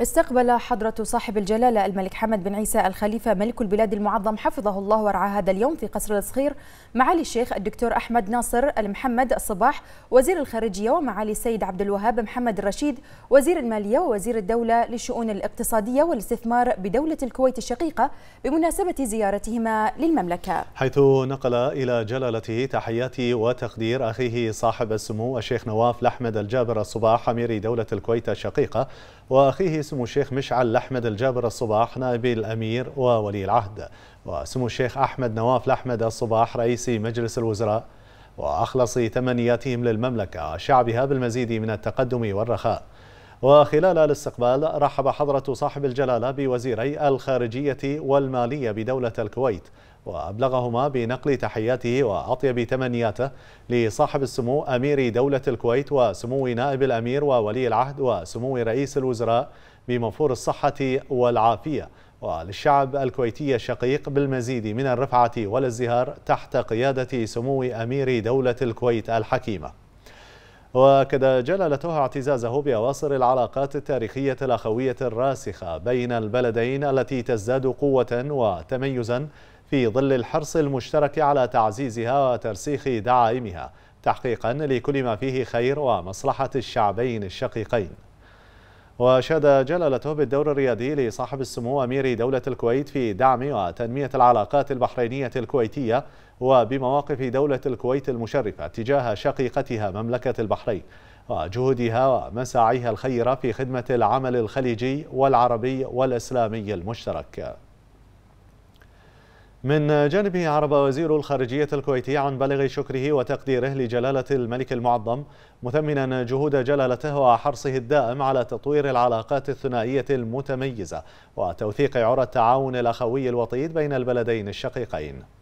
استقبل حضرة صاحب الجلالة الملك حمد بن عيسى الخليفة ملك البلاد المعظم حفظه الله ورعاه هذا اليوم في قصر الصغير معالي الشيخ الدكتور أحمد ناصر المحمد الصباح وزير الخارجية ومعالي السيد عبد الوهاب محمد الرشيد وزير المالية ووزير الدولة للشؤون الاقتصادية والاستثمار بدولة الكويت الشقيقة بمناسبة زيارتهما للمملكة حيث نقل إلى جلالته تحيات وتقدير أخيه صاحب السمو الشيخ نواف لحمد الجابر الصباح أمير دولة الكويت الشقيقة وأخيه سمو الشيخ مشعل الأحمد الجابر الصباح نائب الأمير وولي العهد وسمو الشيخ أحمد نواف الأحمد الصباح رئيس مجلس الوزراء وأخلص تمنياتهم للمملكة شعبها بالمزيد من التقدم والرخاء وخلال الاستقبال رحب حضرة صاحب الجلالة بوزيري الخارجية والمالية بدولة الكويت وأبلغهما بنقل تحياته وأطيب تمنياته لصاحب السمو أمير دولة الكويت وسمو نائب الأمير وولي العهد وسمو رئيس الوزراء بمنفور الصحة والعافية وللشعب الكويتي الشقيق بالمزيد من الرفعة والازدهار تحت قيادة سمو أمير دولة الكويت الحكيمة وأكد جلالتها اعتزازه بأواصر العلاقات التاريخية الأخوية الراسخة بين البلدين التي تزداد قوة وتميزا في ظل الحرص المشترك على تعزيزها وترسيخ دعائمها تحقيقا لكل ما فيه خير ومصلحة الشعبين الشقيقين وشاد جلالته بالدور الريادي لصاحب السمو أمير دولة الكويت في دعم وتنمية العلاقات البحرينية الكويتية وبمواقف دولة الكويت المشرفة تجاه شقيقتها مملكة البحرين وجهودها ومساعيها الخيرة في خدمة العمل الخليجي والعربي والإسلامي المشترك من جانبه عرب وزير الخارجية الكويتي عن بلغ شكره وتقديره لجلالة الملك المعظم مثمنا جهود جلالته وحرصه الدائم على تطوير العلاقات الثنائية المتميزة وتوثيق عرى التعاون الأخوي الوطيد بين البلدين الشقيقين